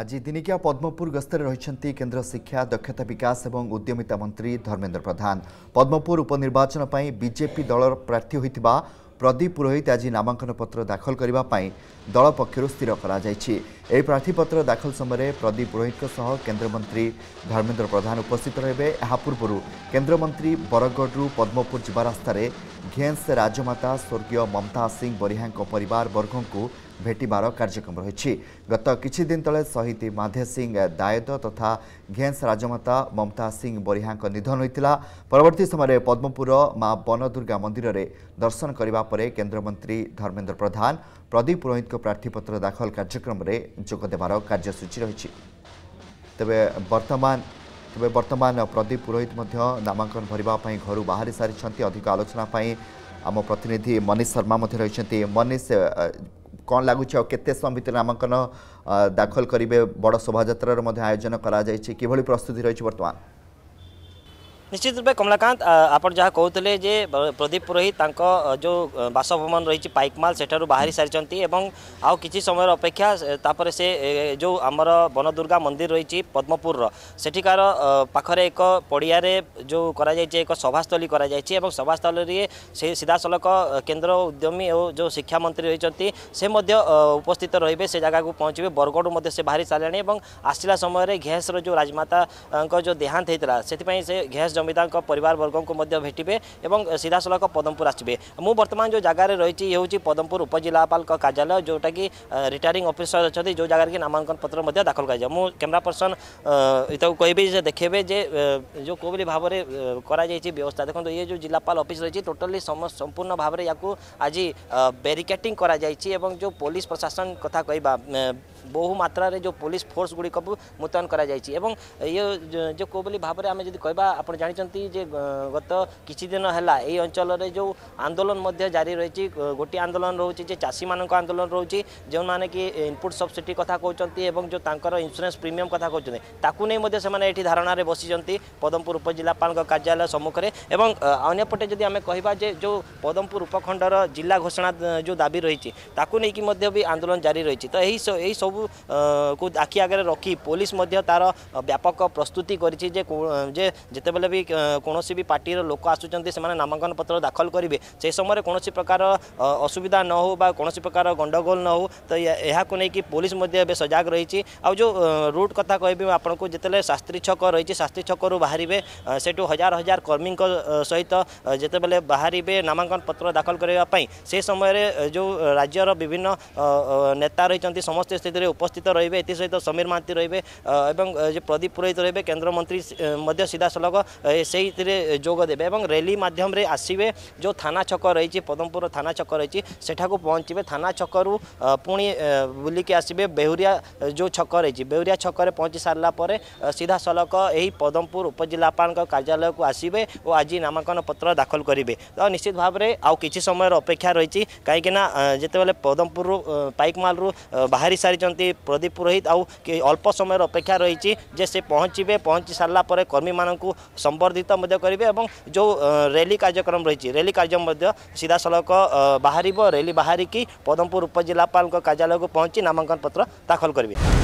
আজি দিনিকিয়া পদ্মপুর গস্তরে রয়েছেন কেন্দ্র শিক্ষা দক্ষতা বিকাশ এবং উদ্যমিতা মন্ত্রী ধর্মেন্দ্র প্রধান পদ্মপুর উপনির্বাচন পাই বিজেপি দলর প্রার্থী হয়েছিবা প্রদীপ পুরোহিত আজি নামাঙ্কনপত্র দাখল করা দল পক্ষ স্থির করা এই প্রার্থীপত্র দাখল সময় প্রদীপ পুরোহিত সহ কেন্দ্রমন্ত্রী ধর্মেন্দ্র প্রধান উপস্থিত রহবে পূর্বর কেন্দ্রমন্ত্রী বরগড়ু পদ্মপুর যা রাস্তায় ঘেন্স রাজমাতা স্বর্গীয় মমতা সিং বরিহাঙ্ পরিবার বর্গঙ্কু ଭେଟିବାର କାର୍ଯ୍ୟକ୍ରମ ରହିଛି ଗତ କିଛି ଦିନ ତଳେ ଶହୀଦ ମାଧେ ସିଂ ଦାୟଦ ତଥା ଘେନ୍ସ ରାଜମାତା ମମତା ସିଂ ବରିହାଙ୍କ ନିଧନ ହୋଇଥିଲା ପରବର୍ତ୍ତୀ ସମୟରେ ପଦ୍ମପୁର ମା ବନଦୁର୍ଗା ମନ୍ଦିରରେ ଦର୍ଶନ କରିବା ପରେ କେନ୍ଦ୍ରମନ୍ତ୍ରୀ ଧର୍ମେନ୍ଦ୍ର ପ୍ରଧାନ ପ୍ରଦୀପ ପୁରୋହିତଙ୍କ ପ୍ରାର୍ଥୀପତ୍ର ଦାଖଲ କାର୍ଯ୍ୟକ୍ରମରେ ଯୋଗ ଦେବାର କାର୍ଯ୍ୟସୂଚୀ ରହିଛି ତେବେ ବର୍ତ୍ତମାନ তবে বর্তমান প্রদীপ পুরোহিত মধ্য নামাঙ্কন ভরিবা পাই ঘরু বাহারি সারিছন্তি অধিক আলোচনা পাই আম প্রতিনিধি মনীষ শর্মা মধ্যে রয়েছেন মনীষ କ'ଣ ଲାଗୁଛି ଆଉ କେତେ ସମୟ ଭିତରେ ନାମାଙ୍କନ ଦାଖଲ କରିବେ ବଡ଼ ଶୋଭାଯାତ୍ରାର ମଧ୍ୟ ଆୟୋଜନ କରାଯାଇଛି କିଭଳି ପ୍ରସ୍ତୁତି ରହିଛି ବର୍ତ୍ତମାନ ନିଶ୍ଚିତ ରୂପେ କମଳାକାନ୍ତ ଆପଣ ଯାହା କହୁଥିଲେ ଯେ ପ୍ରଦୀପ ପୁରୋହିତ ତାଙ୍କ ଯେଉଁ ବାସଭବନ ରହିଛି ପାଇକମାଲ ସେଠାରୁ ବାହାରି ସାରିଛନ୍ତି ଏବଂ ଆଉ କିଛି ସମୟର ଅପେକ୍ଷା ତାପରେ ସେ ଯେଉଁ ଆମର ବନଦୁର୍ଗା ମନ୍ଦିର ରହିଛି ପଦ୍ମପୁରର ସେଠିକାର ପାଖରେ ଏକ ପଡ଼ିଆରେ ଯେଉଁ କରାଯାଇଛି ଏକ ସଭାସ୍ଥଳୀ କରାଯାଇଛି ଏବଂ ସଭାସ୍ଥଳୀରେ ସେ ସିଧାସଳଖ କେନ୍ଦ୍ର ଉଦ୍ୟମୀ ଓ ଯେଉଁ ଶିକ୍ଷାମନ୍ତ୍ରୀ ରହିଛନ୍ତି ସେ ମଧ୍ୟ ଉପସ୍ଥିତ ରହିବେ ସେ ଜାଗାକୁ ପହଞ୍ଚିବେ ବରଗଡ଼ରୁ ମଧ୍ୟ ସେ ବାହାରି ସାରିଲେଣି ଏବଂ ଆସିଲା ସମୟରେ ଘେସ୍ର ଯେଉଁ ରାଜମାତାଙ୍କ ଯେଉଁ ଦେହାନ୍ତ ହୋଇଥିଲା ସେଥିପାଇଁ ସେ ଘେସ୍ जमीदार परिवारवर्गों को भेटे और सीधा सड़क पदमपुर आसवे मुझ बर्तमान जो जगह रही हूँ पदमपुर उपजिलापाल कार्यालय जोटा कि रिटायरिंग अफिसर अच्छे जो जगह कि नामांकन पत्र दाखल कर कैमेरा पर्सन कह देखे जो कोई भाव में करवस्था देखो ये जो जिलापाल अफिस् रही टोटाली संपूर्ण भाव में या आज बारिकेडिंग जो पुलिस प्रशासन कथा कह ବହୁ ମାତ୍ରାରେ ଯେଉଁ ପୋଲିସ ଫୋର୍ସ ଗୁଡ଼ିକକୁ ମୁତୟନ କରାଯାଇଛି ଏବଂ ଇଏ ଯେଉଁ କୋଭଳି ଭାବରେ ଆମେ ଯଦି କହିବା ଆପଣ ଜାଣିଛନ୍ତି ଯେ ଗତ କିଛି ଦିନ ହେଲା ଏହି ଅଞ୍ଚଳରେ ଯେଉଁ ଆନ୍ଦୋଳନ ମଧ୍ୟ ଜାରି ରହିଛି ଗୋଟିଏ ଆନ୍ଦୋଳନ ରହୁଛି ଯେ ଚାଷୀମାନଙ୍କ ଆନ୍ଦୋଳନ ରହୁଛି ଯେଉଁମାନେ କି ଇନପୁଟ୍ ସବସିଡି କଥା କହୁଛନ୍ତି ଏବଂ ଯେଉଁ ତାଙ୍କର ଇନ୍ସୁରାନ୍ସ ପ୍ରିମିୟମ୍ କଥା କହୁଛନ୍ତି ତାକୁ ନେଇ ମଧ୍ୟ ସେମାନେ ଏଠି ଧାରଣାରେ ବସିଛନ୍ତି ପଦମପୁର ଉପଜିଲ୍ଲାପାଳଙ୍କ କାର୍ଯ୍ୟାଳୟ ସମ୍ମୁଖରେ ଏବଂ ଅନ୍ୟପଟେ ଯଦି ଆମେ କହିବା ଯେ ଯେଉଁ ପଦମପୁର ଉପଖଣ୍ଡର ଜିଲ୍ଲା ଘୋଷଣା ଯେଉଁ ଦାବି ରହିଛି ତାକୁ ନେଇକି ମଧ୍ୟ ବି ଆନ୍ଦୋଳନ ଜାରି ରହିଛି ତ ଏହି ଏହି ସବୁ सब को आखि आगे रखी पुलिस तार व्यापक प्रस्तुति करते कौन भी पार्टी लोक आसुच्चे नामांकन पत्र दाखल करेंगे से समय कौन प्रकार असुविधा न हो कौन प्रकार गंडगोल न हो तो यह को पुलिस सजग रही आज जो रूट कथा कह आपको जिते शास्त्री छक रही शास्त्री छक बाहर से हजार हजार कर्मी सहित जितेबले बाहर नामांकन पत्र दाखल करने से समय जो राज्यर विभिन्न नेता रही समस्त स्थित ଅବସରରେ ଉପସ୍ଥିତ ରହିବେ ଏଥିସହିତ ସମୀର ମହାନ୍ତି ରହିବେ ଏବଂ ଯେ ପ୍ରଦୀପ ପୁରୋହିତ ରହିବେ କେନ୍ଦ୍ରମନ୍ତ୍ରୀ ମଧ୍ୟ ସିଧାସଳଖ ସେଇଥିରେ ଯୋଗ ଦେବେ ଏବଂ ରେଲି ମାଧ୍ୟମରେ ଆସିବେ ଯେଉଁ ଥାନା ଛକ ରହିଛି ପଦମପୁର ଥାନା ଛକ ରହିଛି ସେଠାକୁ ପହଞ୍ଚିବେ ଥାନା ଛକରୁ ପୁଣି ବୁଲିକି ଆସିବେ ବେହୁରିଆ ଯେଉଁ ଛକ ରହିଛି ବେହୁରିଆ ଛକରେ ପହଞ୍ଚି ସାରିଲା ପରେ ସିଧାସଳଖ ଏହି ପଦମପୁର ଉପଜିଲ୍ଲାପାଳଙ୍କ କାର୍ଯ୍ୟାଳୟକୁ ଆସିବେ ଓ ଆଜି ନାମାଙ୍କନ ପତ୍ର ଦାଖଲ କରିବେ ତ ନିଶ୍ଚିତ ଭାବରେ ଆଉ କିଛି ସମୟର ଅପେକ୍ଷା ରହିଛି କାହିଁକିନା ଯେତେବେଳେ ପଦମପୁରରୁ ପାଇକମାଲରୁ ବାହାରି ସାରିଛନ୍ତି দে प्रदीप পুরোহিত আউ কে অল্প সময় অপেক্ষা রহিছি जेसे পহंचीবে পহंची সাল্লা পরে কর্মী মাননক সম্বর্ধিততা মধ্য করিবে এবং জো ریلی কার্যক্রম রহিছি ریلی কার্যক্রম মধ্য সিদা সলক বাহিরিব ریلی বাহিরি কি পদমপুর উপজেলা পালক কাজালক পহंची নামকন পত্র দাখিল করিবে